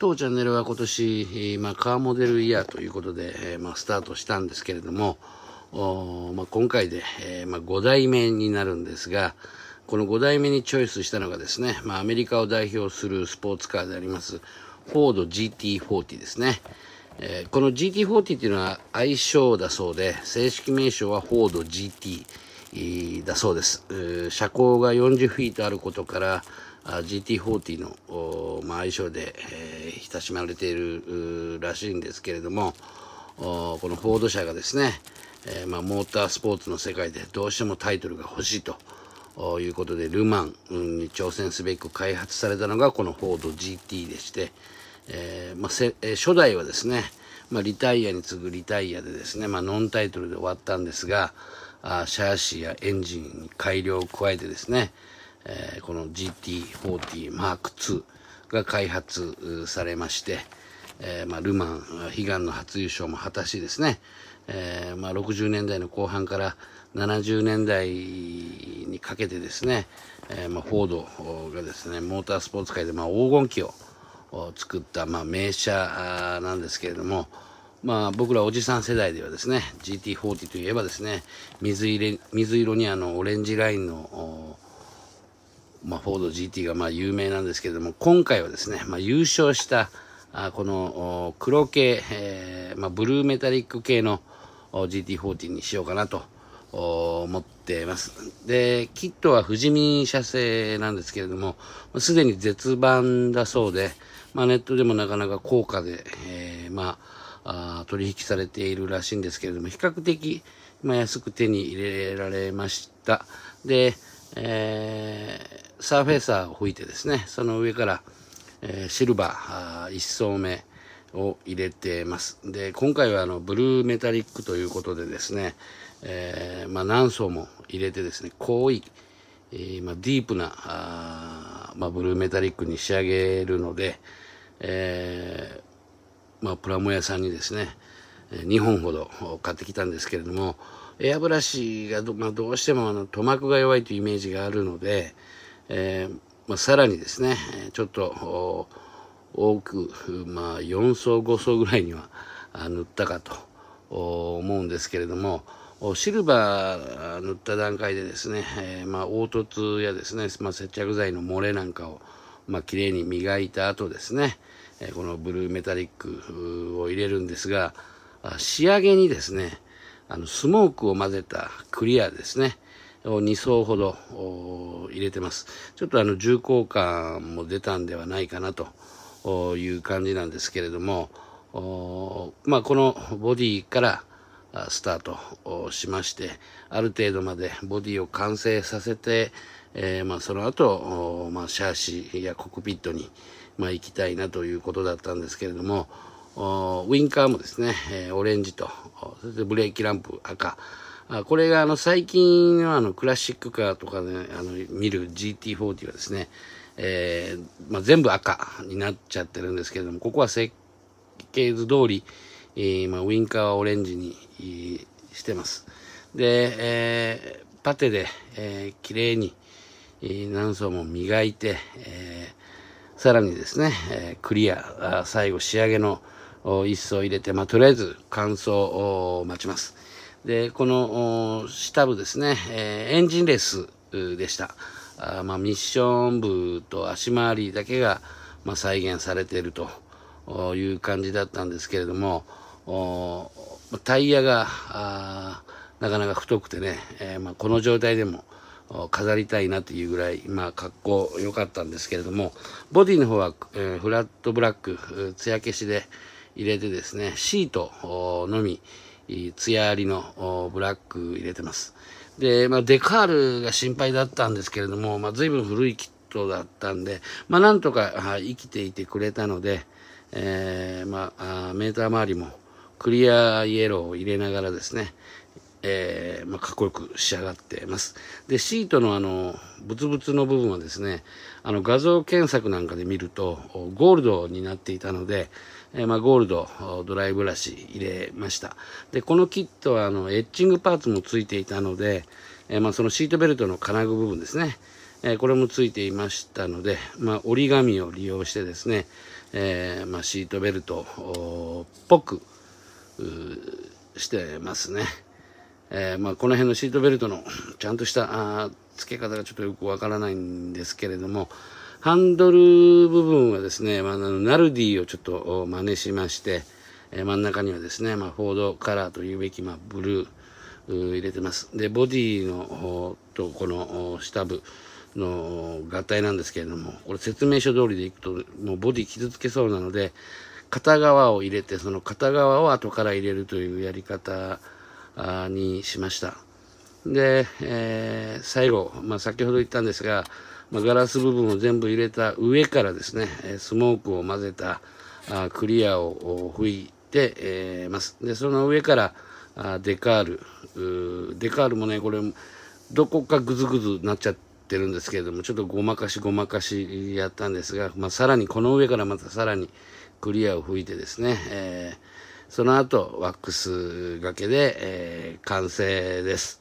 当チャンネルは今年、まあ、カーモデルイヤーということで、まあ、スタートしたんですけれども、まあ、今回で、えー、まあ、5代目になるんですが、この5代目にチョイスしたのがですね、まあ、アメリカを代表するスポーツカーであります、フォード GT40 ですね。えー、この GT40 っていうのは愛称だそうで、正式名称はフォード GT、だそうです。車高が40フィートあることから、GT40 の、まあ、愛称で、えー、親しまれているらしいんですけれどもこのフォード社がですね、えー、まあ、モータースポーツの世界でどうしてもタイトルが欲しいと。いうことでルマンに挑戦すべく開発されたのがこのフォード GT でして、えー、まあ、初代はですね、まあ、リタイアに次ぐリタイアでですね、まあ、ノンタイトルで終わったんですがあシャーシやエンジンに改良を加えてですね、えー、この GT40 m 2が開発されまして、えー、まあ、ルマン悲願の初優勝も果たしですね、えー、まあ、60年代の後半から70年代にかけてですね、えまあ、フォードがですねモータースポーツ界でま黄金期を作った、ま名車なんですけれども、まあ、僕らおじさん世代ではですね GT40 といえばですね水入れ水色にあのオレンジラインのまあ、フォード GT がまあ有名なんですけれども、今回はですね、まあ、優勝したあこの黒系、えー、まあ、ブルーメタリック系の GT40 にしようかなと思ってます。で、キットは富士見社製なんですけれども、すでに絶版だそうで、まあ、ネットでもなかなか高価で、えー、まあ、取引されているらしいんですけれども、比較的、ま安く手に入れられました。で、えー、サーフェイサーを吹いてですね、その上から、えー、シルバー1層目を入れてます。で、今回はあのブルーメタリックということでですね、えー、まあ、何層も入れてですね、濃い、えー、まあ、ディープな、あまあ、ブルーメタリックに仕上げるので、えまあ、プラモ屋さんにですね、2本ほど買ってきたんですけれども、エアブラシがど,、まあ、どうしてもあの塗膜が弱いというイメージがあるので、えー、まあ、さらにですねちょっと多く、まあ、4層5層ぐらいには塗ったかと思うんですけれどもシルバー塗った段階でですね、えー、まあ、凹凸やですね、まあ、接着剤の漏れなんかを、まあ、綺麗に磨いた後ですね、えこのブルーメタリックを入れるんですが仕上げにですねあの、スモークを混ぜたクリアですね。を2層ほど入れてます。ちょっとあの重厚感も出たんではないかなという感じなんですけれども、まあこのボディからスタートしまして、ある程度までボディを完成させて、えー、まあその後、まあ、シャーシやコックピットに、まあ、行きたいなということだったんですけれども、ウィンカーもですね、えオレンジと、そしてブレーキランプ赤。あこれがあの最近のあのクラシックカーとかで、ね、あの見る GT40 はですね、えー、まあ、全部赤になっちゃってるんですけれども、ここは設計図通り、えー、まあ、ウィンカーはオレンジに、してます。で、えパテで、えー、綺麗に、え何層も磨いて、えさらにですね、えクリア、最後仕上げの一層入れて、まあ、とりあえず乾燥を待ちます。で、この下部ですね、えー、エンジンレースでした。あまあ、ミッション部と足回りだけが、まあ、再現されているという感じだったんですけれども、タイヤがなかなか太くてね、えー、まあ、この状態でも飾りたいなというぐらい、まあ、格好良かったんですけれども、ボディの方は、えー、フラットブラック、艶消しで、入れてですね、シートのみ、艶ありのブラック入れてます。で、まあ、デカールが心配だったんですけれども、まあ、随分古いキットだったんで、まあ、なんとか生きていてくれたので、えー、まあ、メーター周りもクリアイエローを入れながらですね、えー、まあ、かっこよく仕上がってます。で、シートのあの、ブツブツの部分はですね、あの、画像検索なんかで見ると、ゴールドになっていたので、えー、まあ、ゴールド、ドライブラシ入れました。で、このキットはあの、エッチングパーツもついていたので、えー、まあ、そのシートベルトの金具部分ですね、えこれもついていましたので、まあ、折り紙を利用してですね、えまあ、シートベルトっぽく、してますね。えー、まあ、この辺のシートベルトのちゃんとした付け方がちょっとよくわからないんですけれども、ハンドル部分はですね、まあ、ナルディをちょっと真似しまして、えー、真ん中にはですね、まあ、フォードカラーというべき、まあ、ブルー入れてます。で、ボディのとこの下部の合体なんですけれども、これ説明書通りでいくと、もうボディ傷つけそうなので、片側を入れて、その片側を後から入れるというやり方にしました。で、えー、最後、まあ、先ほど言ったんですが、まあ、ガラス部分を全部入れた上からですね、スモークを混ぜたあクリアを拭いて、えー、ます。で、その上からあデカールデカールもね、これ、どこかグズグズなっちゃってるんですけれども、ちょっとごまかしごまかしやったんですが、まあ、さらに、この上からまたさらにクリアを吹いてですね、えーその後ワックスがけで、えー、完成です。